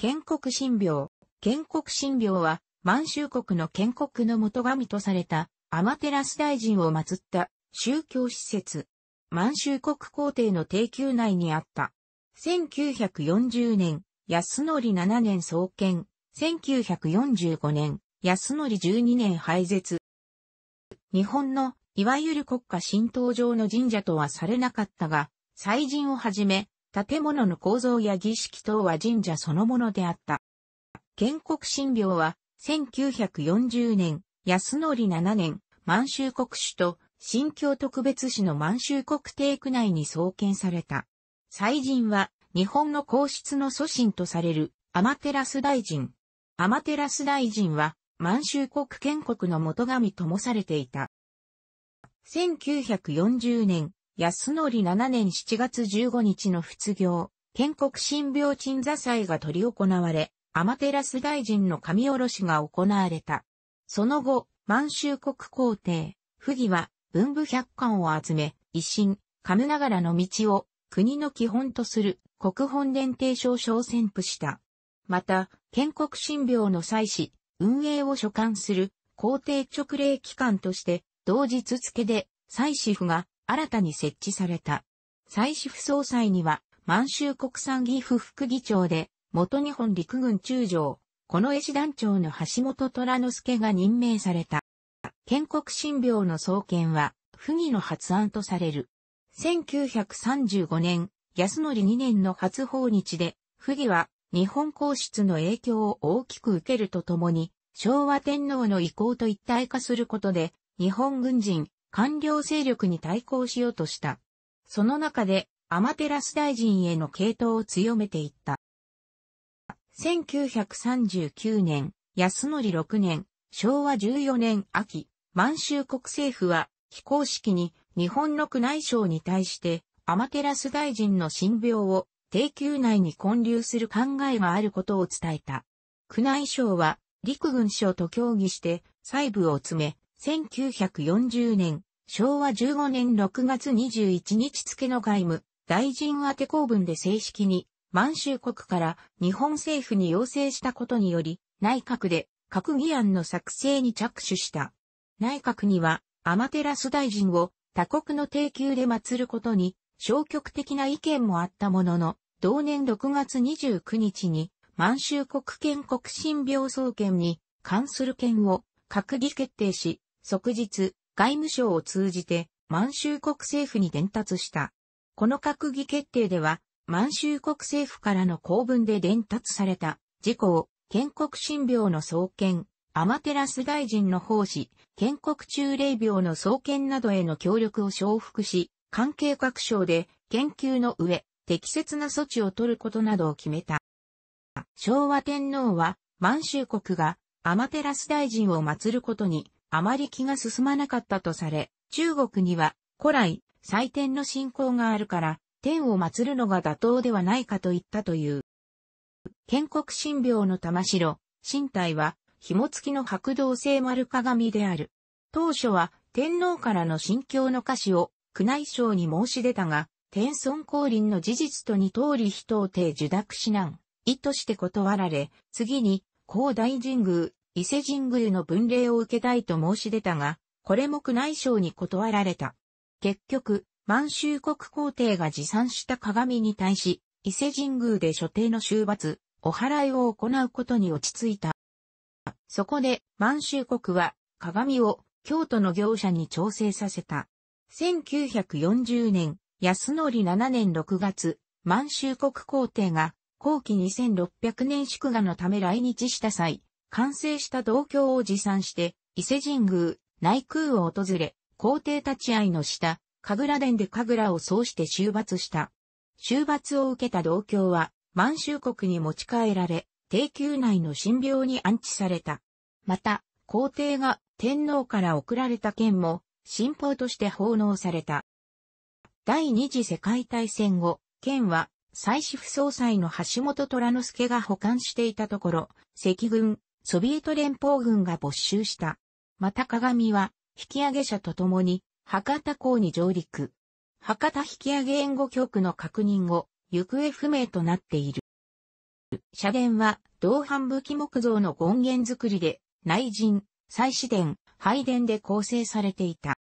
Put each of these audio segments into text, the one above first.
建国神廟。建国神廟は、満州国の建国の元神とされた、アマテラス大臣を祀った宗教施設。満州国皇帝の帝宮内にあった。1940年、安則7年創建。1945年、安則12年廃絶。日本の、いわゆる国家神道上の神社とはされなかったが、祭神をはじめ、建物の構造や儀式等は神社そのものであった。建国神廟は、1940年、安則7年、満州国主と、新京特別市の満州国帝区内に創建された。祭神は、日本の皇室の祖神とされる、アマテラス大臣。アマテラス大臣は、満州国建国の元神ともされていた。1940年、安則7年7月15日の仏業、建国新病鎮座祭が取り行われ、天照大臣の神下ろしが行われた。その後、満州国皇帝、溥儀は文部百官を集め、心、噛神ながらの道を国の基本とする国本伝定証書を宣布した。また、建国新病の祭祀、運営を所管する皇帝直令機関として、同日付で、祭祀府が新たに設置された。蔡氏副総裁には、満州国産義父副議長で、元日本陸軍中将、この絵師団長の橋本虎之助が任命された。建国新病の創建は、不義の発案とされる。1935年、安則2年の初訪日で、不義は日本皇室の影響を大きく受けるとともに、昭和天皇の意向と一体化することで、日本軍人、官僚勢力に対抗しようとした。その中で、アマテラス大臣への系統を強めていった。1939年、安則6年、昭和14年秋、満州国政府は、非公式に日本の宮内省に対して、アマテラス大臣の診病を定級内に混流する考えがあることを伝えた。宮内省は陸軍省と協議して細部を詰め、1940年、昭和15年6月21日付の外務、大臣宛公文で正式に、満州国から日本政府に要請したことにより、内閣で閣議案の作成に着手した。内閣には、アマテラス大臣を他国の提休で祀ることに消極的な意見もあったものの、同年6月29日に満州国建国新病総研に関する件を閣議決定し、即日、外務省を通じて満州国政府に伝達した。この閣議決定では、満州国政府からの公文で伝達された、事項、建国新病の創建、アマテラス大臣の奉仕、建国中霊病の創建などへの協力を承服し、関係各省で研究の上、適切な措置を取ることなどを決めた。昭和天皇は、満州国がアマテラス大臣を祀ることにあまり気が進まなかったとされ、中国には古来祭典の信仰があるから、天を祀るのが妥当ではないかと言ったという。建国神廟の玉城、身体は紐付きの白銅製丸鏡である。当初は天皇からの信教の歌詞を宮内省に申し出たが、天孫降臨の事実と二通り人を手受諾しなん、意図して断られ、次に、高大神宮、伊勢神宮の分霊を受けたいと申し出たが、これも宮内省に断られた。結局、満州国皇帝が持参した鏡に対し、伊勢神宮で所定の終罰、お祓いを行うことに落ち着いた。そこで、満州国は、鏡を京都の業者に調整させた。1940年、安則7年6月、満州国皇帝が、後期2600年祝賀のため来日した際、完成した道教を持参して、伊勢神宮、内宮を訪れ、皇帝立ち会いの下、神楽殿で神楽を奏して終罰した。終罰を受けた道教は、満州国に持ち帰られ、帝宮内の神廟に安置された。また、皇帝が天皇から贈られた剣も、神宝として奉納された。第二次世界大戦後、剣は、祭祀副総裁の橋本虎之助が保管していたところ、赤軍、ソビエト連邦軍が没収した。また鏡は、引き上げ者と共に、博多港に上陸。博多引き上げ援護局の確認後、行方不明となっている。社殿は、同版武器木造の権限作りで、内陣、祭祀殿、拝殿で構成されていた。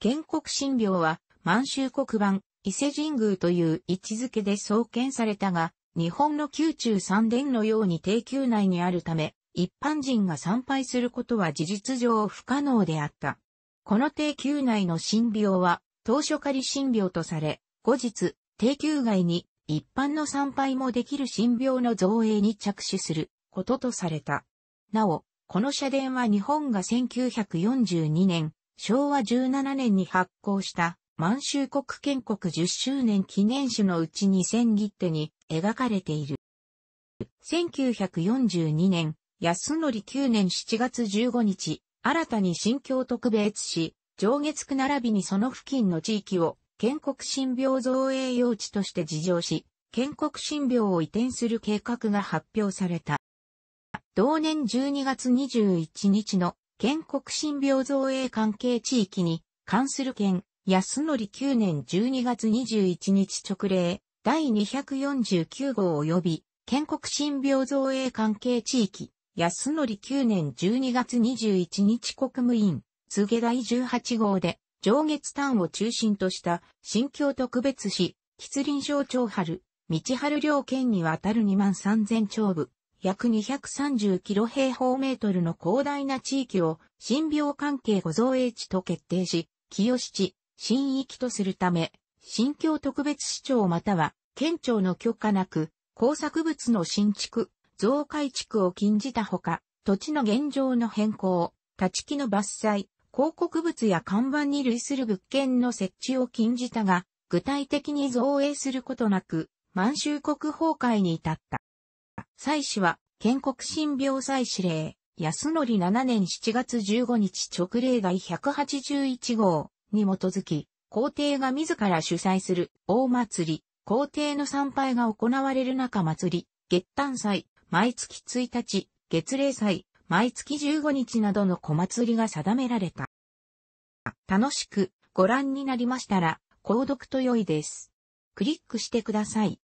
建国神廟は、満州黒板、伊勢神宮という位置づけで創建されたが、日本の宮中三殿のように低級内にあるため、一般人が参拝することは事実上不可能であった。この低級内の神廟は、当初仮神廟とされ、後日、低級外に一般の参拝もできる神廟の造営に着手することとされた。なお、この社殿は日本が1942年、昭和17年に発行した満州国建国10周年記念書のうち2000切手に描かれている。1942年、安則9年7月15日、新たに新京特別市、上月区並びにその付近の地域を、建国新病造営用地として事情し、建国新病を移転する計画が発表された。同年12月21日の建国新病造営関係地域に関する県、安則9年12月21日直令第249号及び建国新病造営関係地域安則9年12月21日国務院、津下第18号で、上月丹を中心とした、新京特別市、吉林省長春、道春両県にわたる2万3000丁部、約230キロ平方メートルの広大な地域を、新病関係保造営地と決定し、清七、新域とするため、新京特別市長または、県庁の許可なく、工作物の新築、増改築を禁じたほか、土地の現状の変更、立ち木の伐採、広告物や看板に類する物件の設置を禁じたが、具体的に造営することなく、満州国崩壊に至った。祭祀は、建国新病祭司令、安則7年7月15日直令外181号に基づき、皇帝が自ら主催する大祭り、皇帝の参拝が行われる中祭り、月誕祭、毎月1日、月例祭、毎月15日などの小祭りが定められた。楽しくご覧になりましたら、購読と良いです。クリックしてください。